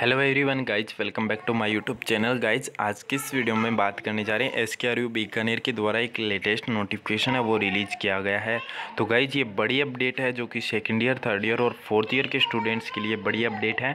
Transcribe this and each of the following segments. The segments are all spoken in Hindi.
hello everyone guys welcome back to my YouTube channel guys आज के इस वीडियो में बात करने जा रहे हैं एस के आर यू बीकानेर के द्वारा एक लेटेस्ट नोटिफिकेशन है वो रिलीज़ किया गया है तो गाइज ये बड़ी अपडेट है जो कि सेकंड ईयर थर्ड ईयर और फोर्थ ईयर के स्टूडेंट्स के लिए बड़ी अपडेट है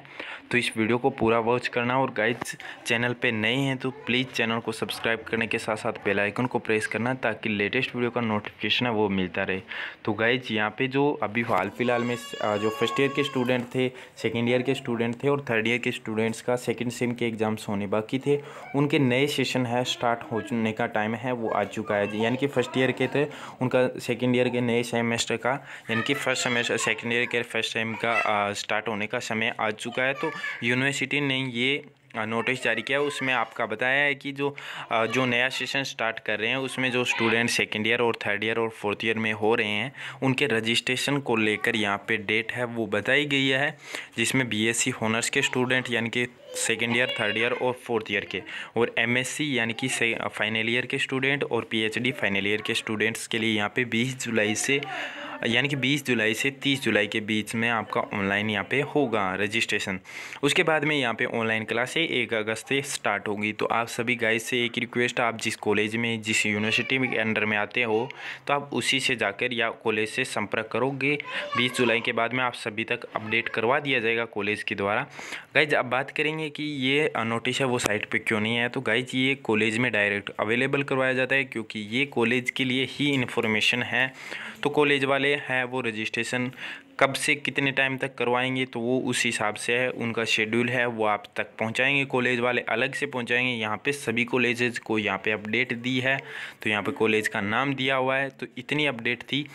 तो इस वीडियो को पूरा वॉच करना और गाइज चैनल पर नए हैं तो प्लीज़ चैनल को सब्सक्राइब करने के साथ साथ बेलाइकन को प्रेस करना ताकि लेटेस्ट वीडियो का नोटिफिकेशन है वो मिलता रहे तो गाइज यहाँ पर जो अभी हाल फिलहाल में जो फर्स्ट ईयर के स्टूडेंट थे सेकेंड ईयर के स्टूडेंट थे और थर्ड ईयर के स्टूडेंट्स का सेकेंड सेम के एग्ज़ाम्स होने बाकी थे उनके नए सेशन है स्टार्ट होने का टाइम है वो आ चुका है यानी कि फर्स्ट ईयर के थे उनका सेकेंड ईयर के नए सेमेस्टर का यानी कि फर्स्ट सेमेस्टर सेकेंड ईयर के फर्स्ट सेम का स्टार्ट होने का समय आ चुका है तो यूनिवर्सिटी ने ये नोटिस जारी किया उसमें आपका बताया है कि जो जो नया सेशन स्टार्ट कर रहे हैं उसमें जो स्टूडेंट सेकेंड ईयर और थर्ड ईयर और फोर्थ ईयर में हो रहे हैं उनके रजिस्ट्रेशन को लेकर यहाँ पे डेट है वो बताई गई है जिसमें बीएससी होनर्स के स्टूडेंट यानी कि सेकेंड ईयर थर्ड ईयर और फोर्थ ईयर के और एमएससी यानी कि फाइनल ईयर के स्टूडेंट और पीएचडी फाइनल ईयर के स्टूडेंट्स के लिए यहाँ पे 20 जुलाई से यानी कि 20 जुलाई से 30 जुलाई के बीच में आपका ऑनलाइन यहाँ पे होगा रजिस्ट्रेशन उसके बाद में यहाँ पे ऑनलाइन क्लासें एक अगस्त से स्टार्ट होगी तो आप सभी गाइज से एक रिक्वेस्ट आप जिस कॉलेज में जिस यूनिवर्सिटी के अंडर में आते हो तो आप उसी से जाकर या कॉलेज से संपर्क करोगे बीस जुलाई के बाद में आप सभी तक अपडेट करवा दिया जाएगा कॉलेज के द्वारा गाइज अब बात करेंगे कि ये नोटिस है वो साइट पर क्यों नहीं है तो गाइज ये कॉलेज में डायरेक्ट अवेलेबल करवाया जाता है क्योंकि ये कॉलेज के लिए ही इन्फॉर्मेशन है तो कॉलेज वाले वाले हैं वो रजिस्ट्रेशन कब से कितने टाइम तक करवाएंगे तो वो उस हिसाब से है उनका शेड्यूल है वो आप तक पहुंचाएंगे कॉलेज वाले अलग से पहुंचाएंगे यहाँ पे सभी कॉलेजेस को यहाँ पे अपडेट दी है तो यहाँ पे कॉलेज का नाम दिया हुआ है तो इतनी अपडेट थी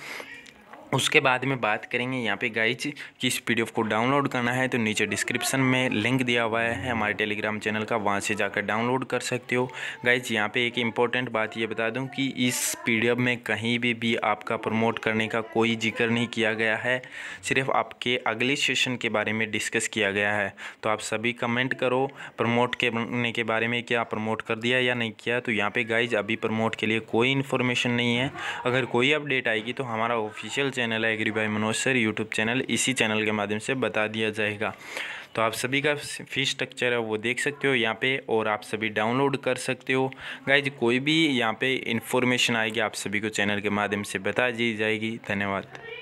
उसके बाद में बात करेंगे यहाँ पे गाइज कि इस पी को डाउनलोड करना है तो नीचे डिस्क्रिप्शन में लिंक दिया हुआ है हमारे टेलीग्राम चैनल का वहाँ से जाकर डाउनलोड कर सकते हो गाइज यहाँ पे एक इम्पॉर्टेंट बात ये बता दूँ कि इस पी में कहीं भी भी आपका प्रमोट करने का कोई जिक्र नहीं किया गया है सिर्फ आपके अगले सेशन के बारे में डिस्कस किया गया है तो आप सभी कमेंट करो प्रमोट करने के बारे में क्या प्रमोट कर दिया या नहीं किया तो यहाँ पर गाइज अभी प्रमोट के लिए कोई इन्फॉर्मेशन नहीं है अगर कोई अपडेट आएगी तो हमारा ऑफिशियल चैनल है agri by Manoj sir YouTube channel इसी चैनल के माध्यम से बता दिया जाएगा तो आप सभी का फीस स्ट्रक्चर है वो देख सकते हो यहाँ पे और आप सभी डाउनलोड कर सकते हो गाइज कोई भी यहाँ पे इंफॉर्मेशन आएगी आप सभी को चैनल के माध्यम से बता दी जाएगी धन्यवाद